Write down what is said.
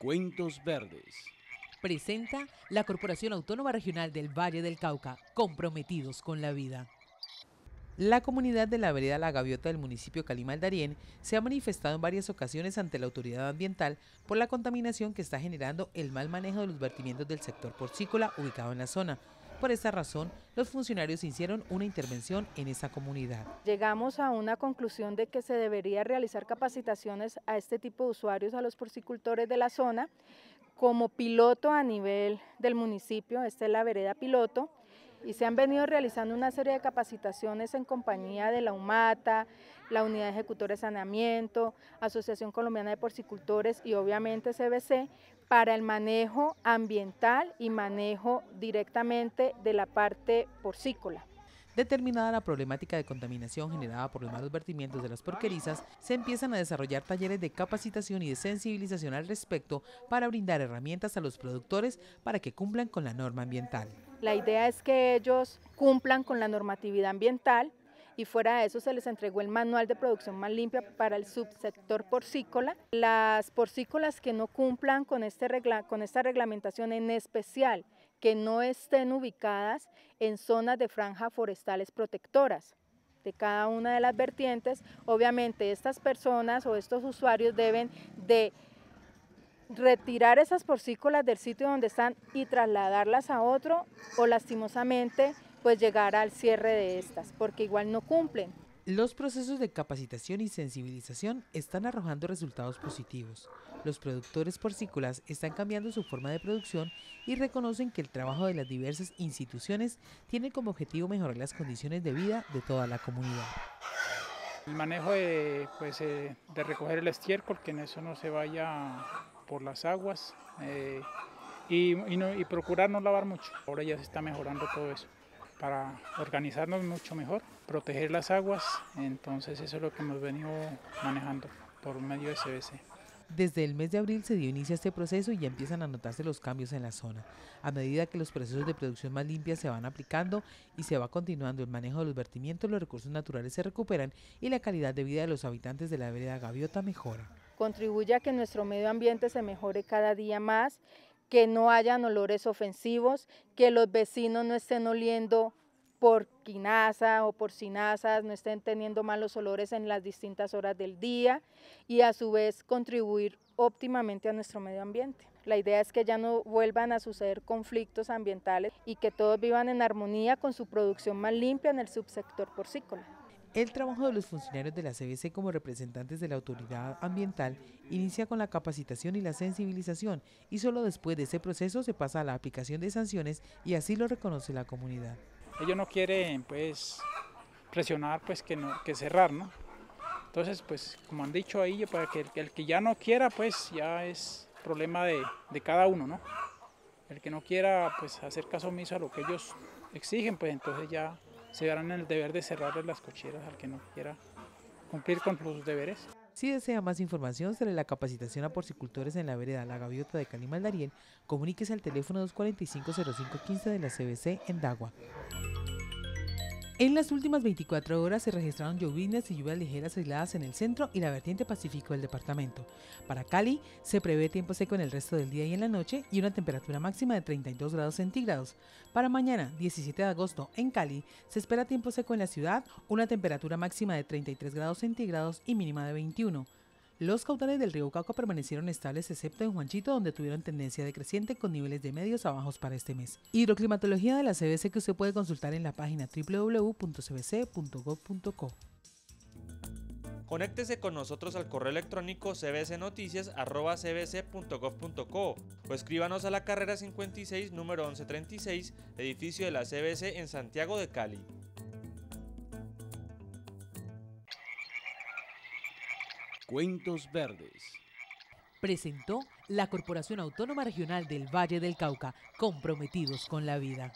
Cuentos Verdes. Presenta la Corporación Autónoma Regional del Valle del Cauca, comprometidos con la vida. La comunidad de la vereda La Gaviota del municipio Calima se ha manifestado en varias ocasiones ante la autoridad ambiental por la contaminación que está generando el mal manejo de los vertimientos del sector porcícola ubicado en la zona por esta razón, los funcionarios hicieron una intervención en esa comunidad. Llegamos a una conclusión de que se debería realizar capacitaciones a este tipo de usuarios, a los porcicultores de la zona, como piloto a nivel del municipio, esta es la vereda piloto, y se han venido realizando una serie de capacitaciones en compañía de la UMATA, la Unidad Ejecutora de Saneamiento, Asociación Colombiana de Porcicultores y obviamente CBC para el manejo ambiental y manejo directamente de la parte porcícola. Determinada la problemática de contaminación generada por los malos vertimientos de las porquerizas, se empiezan a desarrollar talleres de capacitación y de sensibilización al respecto para brindar herramientas a los productores para que cumplan con la norma ambiental. La idea es que ellos cumplan con la normatividad ambiental y fuera de eso se les entregó el manual de producción más limpia para el subsector porcícola. Las porcícolas que no cumplan con, este esta reglamentación en especial, que no estén ubicadas en zonas de franja forestales protectoras de cada una de las vertientes, obviamente estas personas o estos usuarios deben de retirar esas porcícolas del sitio donde están y trasladarlas a otro o lastimosamente pues llegar al cierre de estas, porque igual no cumplen. Los procesos de capacitación y sensibilización están arrojando resultados positivos. Los productores porcícolas están cambiando su forma de producción y reconocen que el trabajo de las diversas instituciones tiene como objetivo mejorar las condiciones de vida de toda la comunidad. El manejo de, pues, eh, de recoger el estiércol, que en eso no se vaya por las aguas eh, y, y, procurar no lavar mucho. Ahora ya se está mejorando todo eso para organizarnos mucho mejor, proteger las aguas, entonces eso es lo que hemos venido manejando por medio de CBC. Desde el mes de abril se dio inicio a este proceso y ya empiezan a notarse los cambios en la zona. A medida que los procesos de producción más limpias se van aplicando y se va continuando el manejo de los vertimientos, los recursos naturales se recuperan y la calidad de vida de los habitantes de la vereda Gaviota mejora contribuye a que nuestro medio ambiente se mejore cada día más, que no hayan olores ofensivos, que los vecinos no estén oliendo por quinasa o por sinazas, no estén teniendo malos olores en las distintas horas del día y a su vez contribuir óptimamente a nuestro medio ambiente. La idea es que ya no vuelvan a suceder conflictos ambientales y que todos vivan en armonía con su producción más limpia en el subsector porcícola. El trabajo de los funcionarios de la CBC como representantes de la autoridad ambiental inicia con la capacitación y la sensibilización y solo después de ese proceso se pasa a la aplicación de sanciones y así lo reconoce la comunidad. Ellos no quieren pues presionar pues que, que cerrar, ¿no? Entonces pues como han dicho ahí, para que el, que ya no quiera pues ya es problema de, de cada uno, ¿no? El que no quiera pues hacer caso omiso a lo que ellos exigen pues entonces ya se verán en el deber de cerrarles las cocheras al que no quiera cumplir con sus deberes. Si desea más información sobre la capacitación a porcicultores en la vereda La Gaviota de Canimaldariel, comuníquese al teléfono 245-0515 de la CBC en Dagua. En las últimas 24 horas se registraron lluvias y lluvias ligeras aisladas en el centro y la vertiente pacífico del departamento. Para Cali se prevé tiempo seco en el resto del día y en la noche y una temperatura máxima de 32 grados centígrados. Para mañana, 17 de agosto, en Cali se espera tiempo seco en la ciudad, una temperatura máxima de 33 grados centígrados y mínima de 21. Los caudales del río Cauca permanecieron estables excepto en Juanchito, donde tuvieron tendencia decreciente con niveles de medios a bajos para este mes. Hidroclimatología de la CBC que usted puede consultar en la página www.cbc.gov.co. Conéctese con nosotros al correo electrónico cbcnoticias.cbc.gov.co o escríbanos a la carrera 56, número 1136, edificio de la CBC en Santiago de Cali. Cuentos Verdes. Presentó la Corporación Autónoma Regional del Valle del Cauca, comprometidos con la vida.